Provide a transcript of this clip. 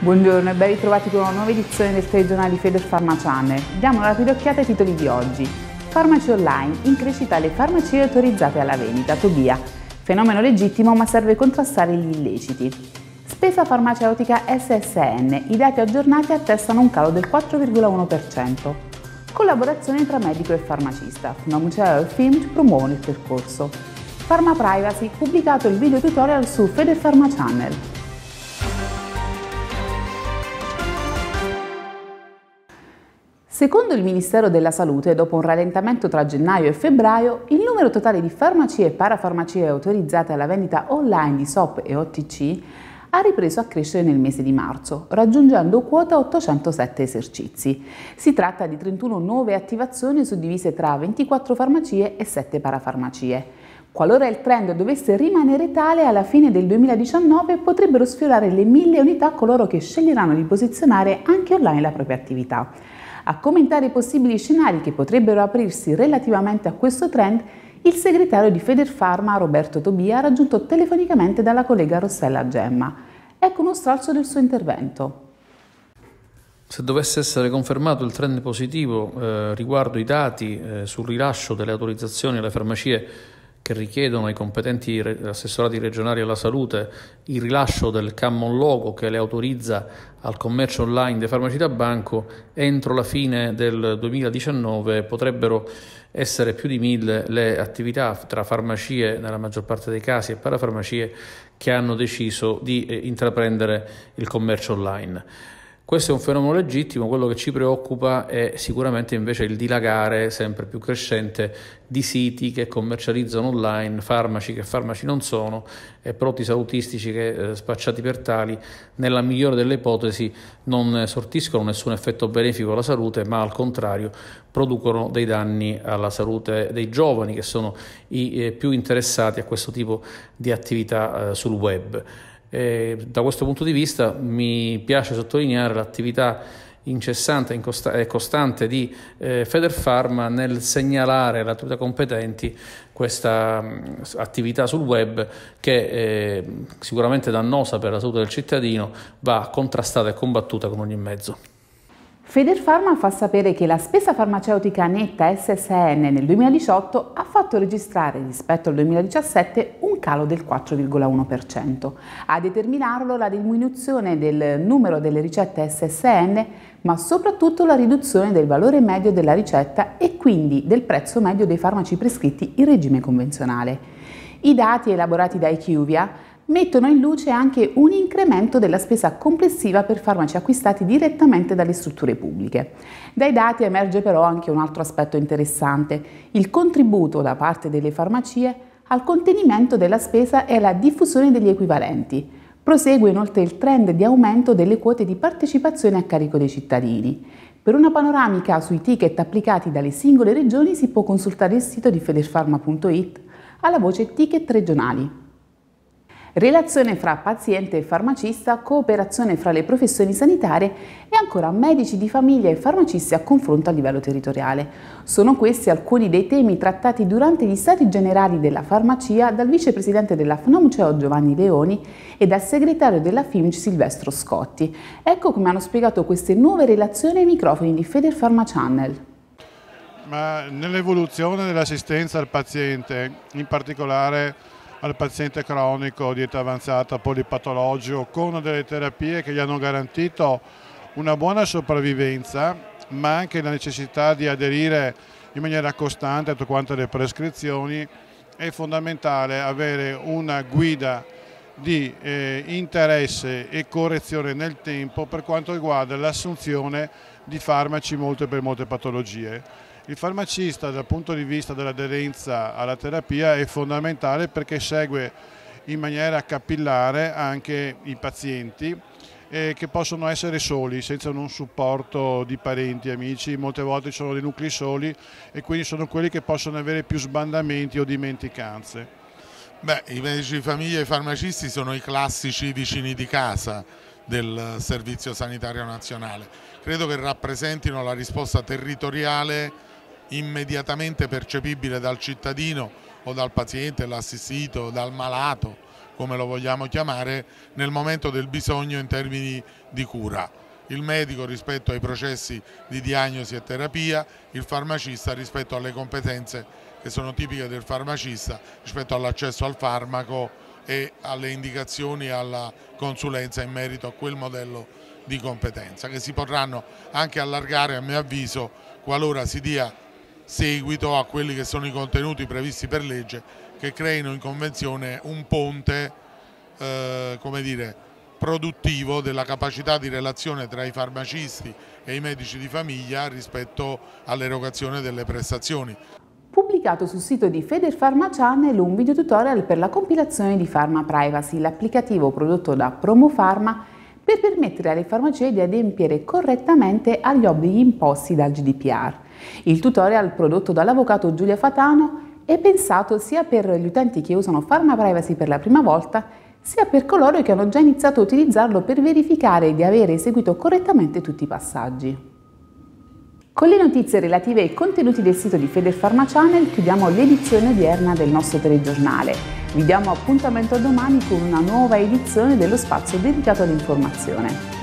Buongiorno e ben ritrovati con una nuova edizione del telegiornale Feder Pharma Channel. Diamo una rapida occhiata ai titoli di oggi. Farmaci online, in crescita le farmacie autorizzate alla vendita, Tobia. Fenomeno legittimo ma serve contrastare gli illeciti. Spesa farmaceutica SSN, i dati aggiornati attestano un calo del 4,1%. Collaborazione tra medico e farmacista, Fnomuceo e FIMT promuovono il percorso. Pharma Privacy, pubblicato il video tutorial su Feder Pharma Channel. Secondo il Ministero della Salute, dopo un rallentamento tra gennaio e febbraio, il numero totale di farmacie e parafarmacie autorizzate alla vendita online di SOP e OTC ha ripreso a crescere nel mese di marzo, raggiungendo quota 807 esercizi. Si tratta di 31 nuove attivazioni suddivise tra 24 farmacie e 7 parafarmacie. Qualora il trend dovesse rimanere tale, alla fine del 2019 potrebbero sfiorare le 1000 unità coloro che sceglieranno di posizionare anche online la propria attività. A commentare i possibili scenari che potrebbero aprirsi relativamente a questo trend, il segretario di Federpharma Roberto Tobia raggiunto telefonicamente dalla collega Rossella Gemma. Ecco uno stralcio del suo intervento. Se dovesse essere confermato il trend positivo eh, riguardo i dati eh, sul rilascio delle autorizzazioni alle farmacie che richiedono ai competenti assessorati regionali alla salute il rilascio del cammon logo che le autorizza al commercio online dei farmaci da banco, entro la fine del 2019 potrebbero essere più di mille le attività tra farmacie, nella maggior parte dei casi, e parafarmacie che hanno deciso di eh, intraprendere il commercio online. Questo è un fenomeno legittimo, quello che ci preoccupa è sicuramente invece il dilagare sempre più crescente di siti che commercializzano online farmaci che farmaci non sono e prodotti salutistici che eh, spacciati per tali, nella migliore delle ipotesi, non sortiscono nessun effetto benefico alla salute, ma al contrario producono dei danni alla salute dei giovani che sono i eh, più interessati a questo tipo di attività eh, sul web. E da questo punto di vista mi piace sottolineare l'attività incessante e costante di eh, Federpharma nel segnalare alle autorità competenti questa mh, attività sul web che è eh, sicuramente dannosa per la salute del cittadino va contrastata e combattuta con ogni mezzo. Federpharma fa sapere che la spesa farmaceutica netta SSN nel 2018 ha fatto registrare rispetto al 2017 calo del 4,1%. A determinarlo la diminuzione del numero delle ricette SSN, ma soprattutto la riduzione del valore medio della ricetta e quindi del prezzo medio dei farmaci prescritti in regime convenzionale. I dati elaborati da IQVIA mettono in luce anche un incremento della spesa complessiva per farmaci acquistati direttamente dalle strutture pubbliche. Dai dati emerge però anche un altro aspetto interessante, il contributo da parte delle farmacie al contenimento della spesa e alla diffusione degli equivalenti. Prosegue inoltre il trend di aumento delle quote di partecipazione a carico dei cittadini. Per una panoramica sui ticket applicati dalle singole regioni si può consultare il sito di federfarma.it alla voce ticket regionali relazione fra paziente e farmacista, cooperazione fra le professioni sanitarie e ancora medici di famiglia e farmacisti a confronto a livello territoriale. Sono questi alcuni dei temi trattati durante gli stati generali della farmacia dal vicepresidente della FNAMUCEO cioè Giovanni Leoni e dal segretario della FIMC Silvestro Scotti. Ecco come hanno spiegato queste nuove relazioni ai microfoni di Federpharma Channel. Ma nell'evoluzione dell'assistenza al paziente, in particolare al paziente cronico di età avanzata polipatologico con delle terapie che gli hanno garantito una buona sopravvivenza ma anche la necessità di aderire in maniera costante a tutte quante le prescrizioni è fondamentale avere una guida di eh, interesse e correzione nel tempo per quanto riguarda l'assunzione di farmaci per molte patologie. Il farmacista dal punto di vista dell'aderenza alla terapia è fondamentale perché segue in maniera capillare anche i pazienti eh, che possono essere soli senza un supporto di parenti, amici, molte volte sono dei nuclei soli e quindi sono quelli che possono avere più sbandamenti o dimenticanze. Beh, i medici di famiglia e i farmacisti sono i classici vicini di casa del Servizio Sanitario Nazionale. Credo che rappresentino la risposta territoriale immediatamente percepibile dal cittadino o dal paziente, l'assistito, dal malato, come lo vogliamo chiamare, nel momento del bisogno in termini di cura. Il medico rispetto ai processi di diagnosi e terapia, il farmacista rispetto alle competenze che sono tipiche del farmacista rispetto all'accesso al farmaco e alle indicazioni e alla consulenza in merito a quel modello di competenza che si potranno anche allargare a mio avviso qualora si dia seguito a quelli che sono i contenuti previsti per legge che creino in convenzione un ponte eh, come dire, produttivo della capacità di relazione tra i farmacisti e i medici di famiglia rispetto all'erogazione delle prestazioni. Pubblicato sul sito di Channel un video tutorial per la compilazione di Pharma Privacy, l'applicativo prodotto da Promofarma per permettere alle farmacie di adempiere correttamente agli obblighi imposti dal GDPR. Il tutorial prodotto dall'avvocato Giulia Fatano è pensato sia per gli utenti che usano PharmaPrivacy per la prima volta, sia per coloro che hanno già iniziato a utilizzarlo per verificare di avere eseguito correttamente tutti i passaggi. Con le notizie relative ai contenuti del sito di Channel chiudiamo l'edizione odierna del nostro telegiornale. Vi diamo appuntamento a domani con una nuova edizione dello spazio dedicato all'informazione.